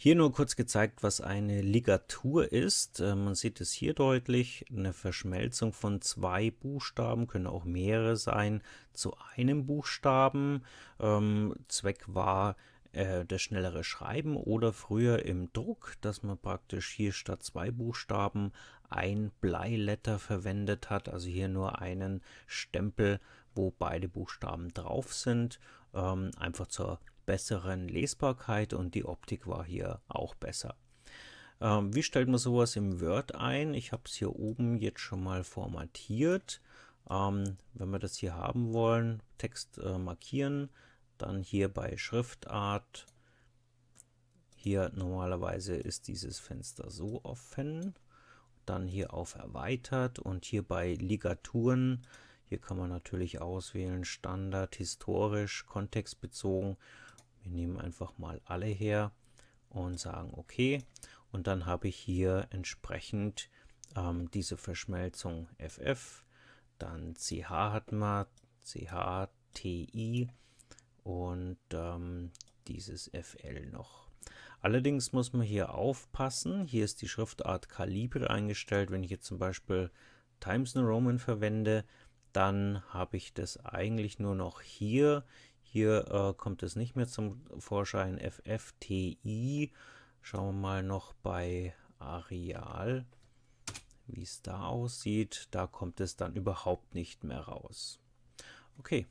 Hier nur kurz gezeigt, was eine Ligatur ist. Ähm, man sieht es hier deutlich, eine Verschmelzung von zwei Buchstaben, können auch mehrere sein, zu einem Buchstaben. Ähm, Zweck war äh, das schnellere Schreiben oder früher im Druck, dass man praktisch hier statt zwei Buchstaben ein Bleiletter verwendet hat, also hier nur einen Stempel, wo beide Buchstaben drauf sind, ähm, einfach zur besseren Lesbarkeit und die Optik war hier auch besser. Ähm, wie stellt man sowas im Word ein? Ich habe es hier oben jetzt schon mal formatiert. Ähm, wenn wir das hier haben wollen, Text äh, markieren, dann hier bei Schriftart. Hier normalerweise ist dieses Fenster so offen. Dann hier auf Erweitert und hier bei Ligaturen. Hier kann man natürlich auswählen Standard, historisch, kontextbezogen wir nehmen einfach mal alle her und sagen OK. Und dann habe ich hier entsprechend ähm, diese Verschmelzung FF, dann CH hat man, CHTI und ähm, dieses FL noch. Allerdings muss man hier aufpassen. Hier ist die Schriftart Kalibre eingestellt. Wenn ich jetzt zum Beispiel Times New Roman verwende, dann habe ich das eigentlich nur noch hier. Hier äh, kommt es nicht mehr zum Vorschein. FFTI. Schauen wir mal noch bei Areal, wie es da aussieht. Da kommt es dann überhaupt nicht mehr raus. Okay,